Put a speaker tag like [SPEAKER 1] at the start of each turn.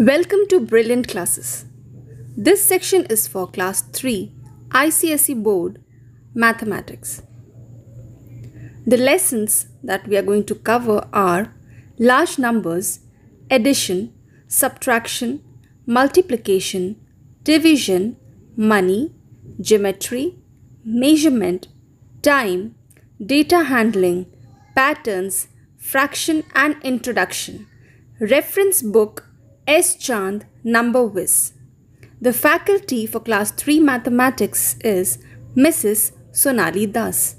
[SPEAKER 1] Welcome to Brilliant Classes. This section is for Class 3 ICSE Board Mathematics. The lessons that we are going to cover are large numbers, addition, subtraction, multiplication, division, money, geometry, measurement, time, data handling, patterns, fraction and introduction, reference book S. Chand Number Viz. The faculty for Class 3 Mathematics is Mrs. Sonali Das.